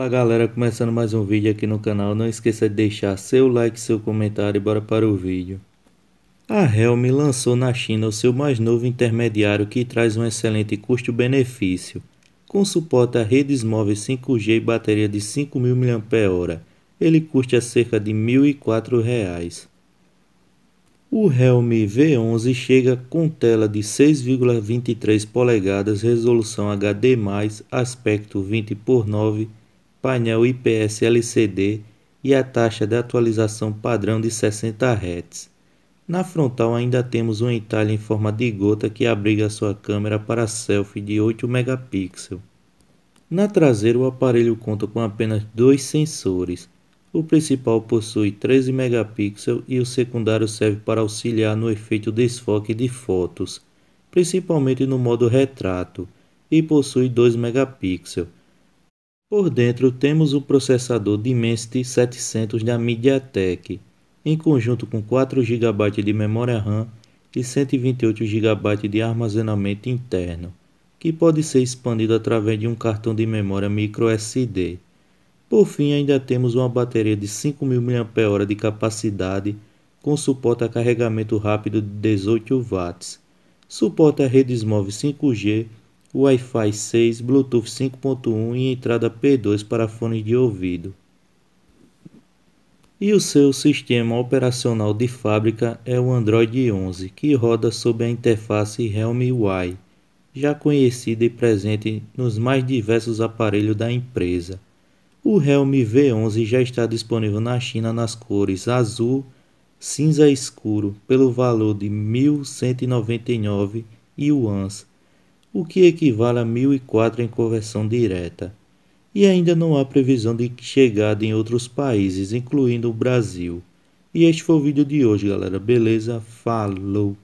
Fala galera, começando mais um vídeo aqui no canal, não esqueça de deixar seu like, seu comentário e bora para o vídeo. A Helm lançou na China o seu mais novo intermediário que traz um excelente custo-benefício, com suporte a redes móveis 5G e bateria de 5.000 mAh, ele custa cerca de R$ reais. O Realme V11 chega com tela de 6,23 polegadas, resolução HD+, aspecto 20 por 9 painel IPS LCD e a taxa de atualização padrão de 60 Hz. Na frontal ainda temos um entalhe em forma de gota que abriga sua câmera para selfie de 8 megapixels. Na traseira o aparelho conta com apenas dois sensores. O principal possui 13 megapixels e o secundário serve para auxiliar no efeito desfoque de fotos, principalmente no modo retrato, e possui 2 megapixels por dentro temos o processador Dimensity 700 da MediaTek, em conjunto com 4 GB de memória RAM e 128 GB de armazenamento interno, que pode ser expandido através de um cartão de memória microSD. Por fim, ainda temos uma bateria de 5.000 mAh de capacidade com suporte a carregamento rápido de 18 watts, suporta redes móveis 5G Wi-Fi 6, Bluetooth 5.1 e entrada P2 para fones de ouvido. E o seu sistema operacional de fábrica é o Android 11, que roda sob a interface Realm UI, já conhecida e presente nos mais diversos aparelhos da empresa. O Realm V11 já está disponível na China nas cores azul, cinza escuro, pelo valor de 1.199 yuans o que equivale a 1.004 em conversão direta, e ainda não há previsão de chegada em outros países, incluindo o Brasil. E este foi o vídeo de hoje, galera. Beleza? Falou!